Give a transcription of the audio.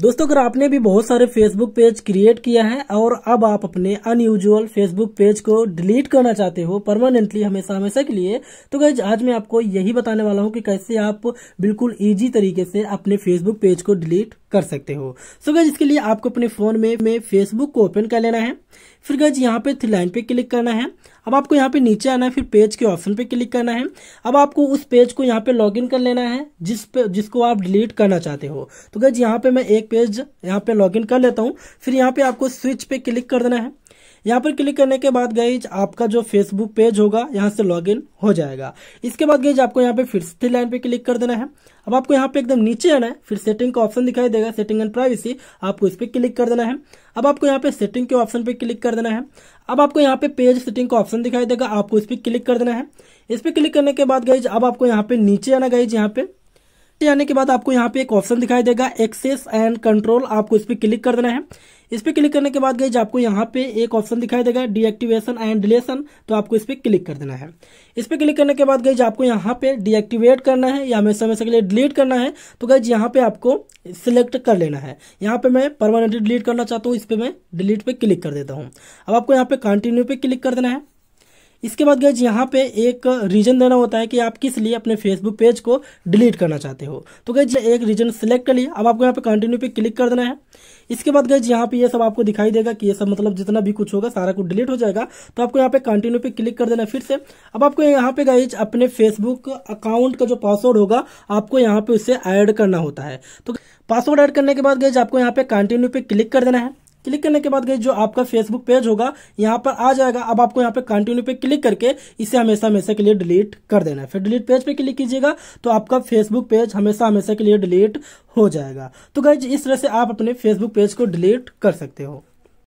दोस्तों अगर आपने भी बहुत सारे फेसबुक पेज क्रिएट किया है और अब आप अपने अनयूजुअल फेसबुक पेज को डिलीट करना चाहते हो परमानेंटली हमेशा हमेशा के लिए तो गैज आज मैं आपको यही बताने वाला हूं कि कैसे आप बिल्कुल इजी तरीके से अपने फेसबुक पेज को डिलीट कर सकते हो सो गैज इसके लिए आपको अपने फोन में में फेसबुक को ओपन कर लेना है फिर गैज यहाँ पे थ्री लाइन पे क्लिक करना है अब आपको यहाँ पे नीचे आना है फिर पेज के ऑप्शन पे क्लिक करना है अब आपको उस पेज को यहाँ पे लॉगिन कर लेना है जिस पे जिसको आप डिलीट करना चाहते हो तो गैज यहाँ पे मैं एक एक पेज यहाँ पे लॉगिन कर लेता हूँ फिर यहाँ पे आपको स्विच पे क्लिक कर देना है यहाँ पर क्लिक करने के बाद गईज आपका जो फेसबुक पेज होगा यहाँ से लॉगिन हो जाएगा इसके बाद गईज आपको यहाँ पे फिर से लाइन पे क्लिक कर देना है अब आपको यहाँ पे एकदम नीचे आना है फिर सेटिंग का ऑप्शन दिखाई देगा सेटिंग एंड प्राइवेसी आपको इस पर क्लिक कर देना है अब आपको यहाँ पे सेटिंग के ऑप्शन पे क्लिक कर देना है अब आपको यहाँ पे पेज सेटिंग का ऑप्शन दिखाई देगा आपको इस पर क्लिक कर देना है इस पर क्लिक करने के बाद गईज अब आपको यहाँ पे नीचे आना गईज यहाँ पे पे आने के बाद आपको यहाँ पे एक ऑप्शन दिखाई देगा एक्सेस एंड कंट्रोल आपको इस पर क्लिक कर देना है इस पर क्लिक करने के बाद गई आपको यहाँ पे एक ऑप्शन दिखाई देगा डीएक्टिवेशन एंड डिलेशन तो आपको इस पर क्लिक कर देना है इस पर क्लिक करने के बाद गई आपको यहाँ पे डीएक्टिवेट करना है या हमेशा हमेशा के लिए डिलीट करना है तो गई यहाँ पे आपको सिलेक्ट कर लेना है यहाँ पे मैं परमानेंटली डिलीट करना चाहता हूँ इस पर मैं डिलीट पर क्लिक कर देता हूँ अब आपको यहाँ पे कंटिन्यू पे क्लिक कर देना है इसके बाद गैज यहाँ पे एक रीजन देना होता है कि आप किस लिए अपने फेसबुक पेज को डिलीट करना चाहते हो तो गैज एक रीजन सेलेक्ट कर लिया अब आपको यहाँ पे कंटिन्यू पे क्लिक कर देना है इसके बाद गैज यहाँ पे ये सब आपको दिखाई देगा कि ये सब मतलब जितना भी कुछ होगा सारा कुछ डिलीट हो जाएगा तो आपको यहाँ पे कंटिन्यू पे क्लिक कर देना है फिर से अब आपको यहाँ पे गैज अपने फेसबुक अकाउंट का जो पासवर्ड होगा आपको यहाँ पे उसे ऐड करना होता है तो पासवर्ड ऐड करने के बाद गैज आपको यहाँ पे कंटिन्यू पे क्लिक कर देना है क्लिक करने के बाद गई जो आपका फेसबुक पेज होगा यहाँ पर आ जाएगा अब आपको यहाँ पे कंटिन्यू पे क्लिक करके इसे हमेशा हमेशा के लिए डिलीट कर देना है फिर डिलीट पेज पे क्लिक कीजिएगा तो आपका फेसबुक पेज हमेशा हमेशा के लिए डिलीट हो जाएगा तो गई इस तरह से आप अपने फेसबुक पेज को डिलीट कर सकते हो